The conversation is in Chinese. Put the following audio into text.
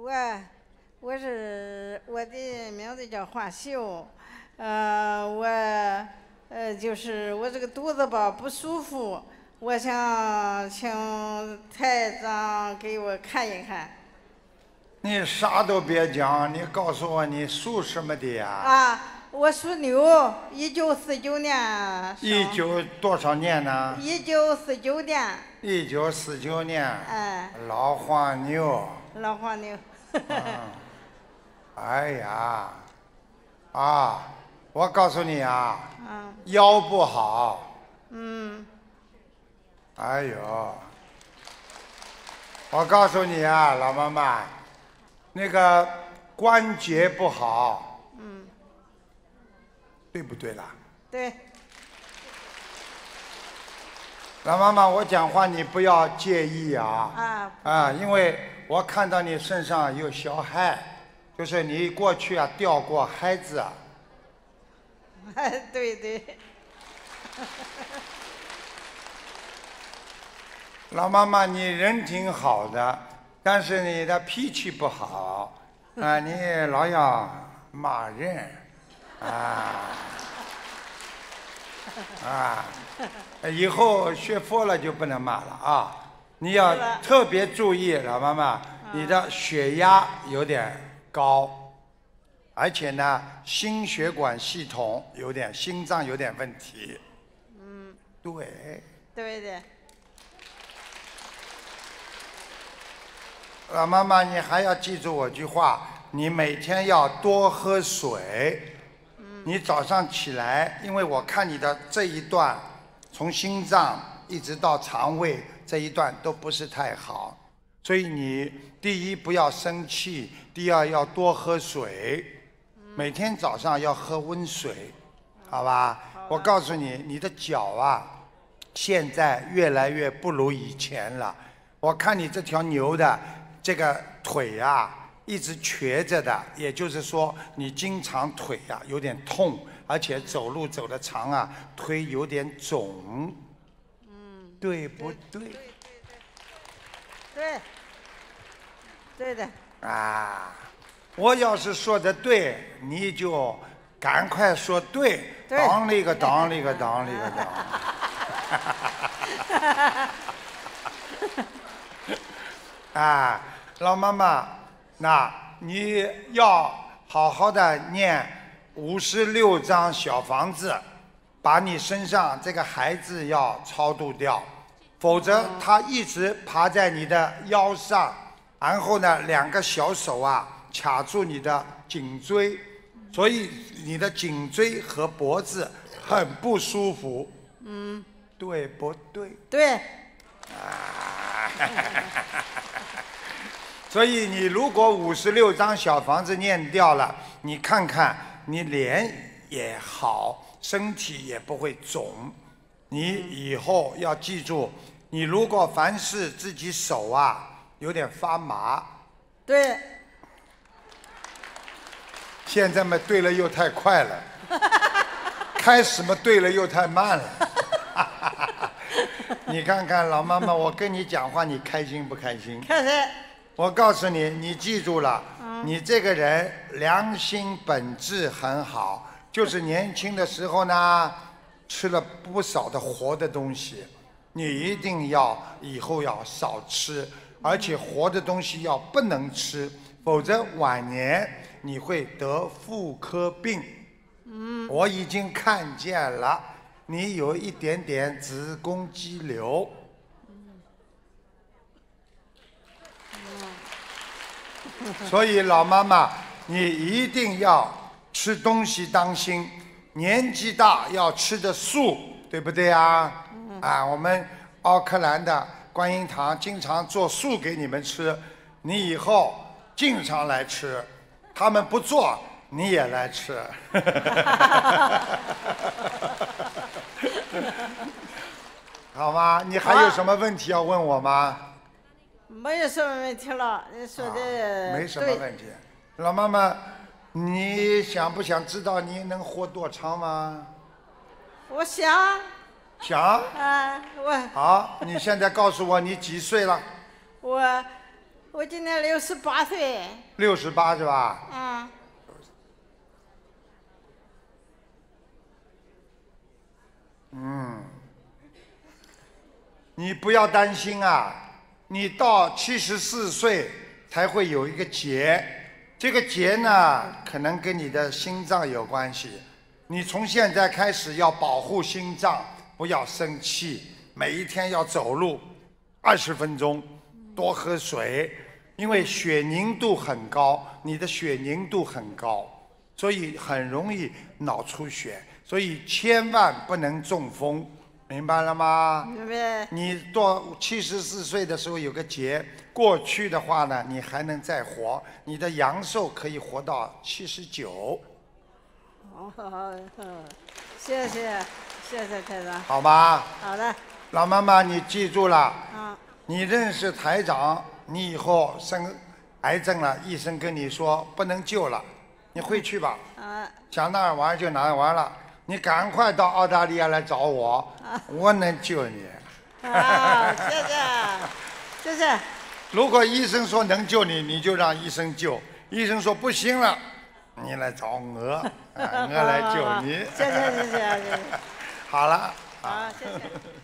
我我是我的名字叫华秀，呃，我呃就是我这个肚子吧不舒服，我想请太长给我看一看。你啥都别讲，你告诉我你属什么的呀？啊，我属牛，一九四九年一九多少年呢？一九四九年。一九四九年。哎。老黄牛。老黄牛。哎呀，啊！我告诉你啊，腰不好。嗯。哎呦，我告诉你啊，老妈妈，那个关节不好。嗯。对不对啦？对。老妈妈，我讲话你不要介意啊！啊，啊，因为我看到你身上有小孩，就是你过去啊掉过孩子。哎，对对。老 妈妈，你人挺好的，但是你的脾气不好，啊，你老要骂人，啊。啊，以后学佛了就不能骂了啊！你要特别注意，老妈妈，你的血压有点高，而且呢，心血管系统有点，心脏有点问题。嗯，对。对不对？老妈妈，你还要记住我句话，你每天要多喝水。你早上起来，因为我看你的这一段，从心脏一直到肠胃这一段都不是太好，所以你第一不要生气，第二要多喝水，每天早上要喝温水，好吧？我告诉你，你的脚啊，现在越来越不如以前了。我看你这条牛的这个腿啊。一直瘸着的，也就是说，你经常腿啊有点痛，而且走路走的长啊，腿有点肿，嗯，对不对？对对对，对，对的啊！我要是说的对，你就赶快说对，当里个当里个当里个当。啊，老妈妈。那你要好好的念五十六张小房子，把你身上这个孩子要超度掉，否则他一直爬在你的腰上，然后呢，两个小手啊卡住你的颈椎，所以你的颈椎和脖子很不舒服。嗯，对不对？对。所以你如果五十六张小房子念掉了，你看看你脸也好，身体也不会肿。你以后要记住，你如果凡是自己手啊有点发麻，对，现在嘛对了又太快了，开始嘛对了又太慢了，你看看老妈妈，我跟你讲话你开心不开心？开心。我告诉你，你记住了，你这个人良心本质很好，就是年轻的时候呢，吃了不少的活的东西，你一定要以后要少吃，而且活的东西要不能吃，否则晚年你会得妇科病。嗯，我已经看见了，你有一点点子宫肌瘤。所以老妈妈，你一定要吃东西当心，年纪大要吃的素，对不对啊？啊，我们奥克兰的观音堂经常做素给你们吃，你以后经常来吃，他们不做你也来吃，好吗？你还有什么问题要问我吗？没有什么问题了，你说的没什么问题，老妈妈，你想不想知道你能活多长吗？我想。想。嗯，我。好，你现在告诉我你几岁了？我，我今年六十八岁。六十八是吧？嗯。嗯。你不要担心啊。你到七十四岁才会有一个结，这个结呢可能跟你的心脏有关系。你从现在开始要保护心脏，不要生气，每一天要走路二十分钟，多喝水，因为血凝度很高，你的血凝度很高，所以很容易脑出血，所以千万不能中风。明白了吗？明白。你到七十四岁的时候有个劫，过去的话呢，你还能再活，你的阳寿可以活到七十九。哦，好，嗯，谢谢，谢谢台长。好吧。好的。老妈妈，你记住了。嗯。你认识台长，你以后生癌症了，医生跟你说不能救了，你回去吧。嗯。想哪儿玩就哪儿玩了。你赶快到澳大利亚来找我，我能救你。啊，谢谢，谢谢。如果医生说能救你，你就让医生救；医生说不行了，你来找我，我来救你。谢谢，谢谢，谢谢。好了。好，谢谢。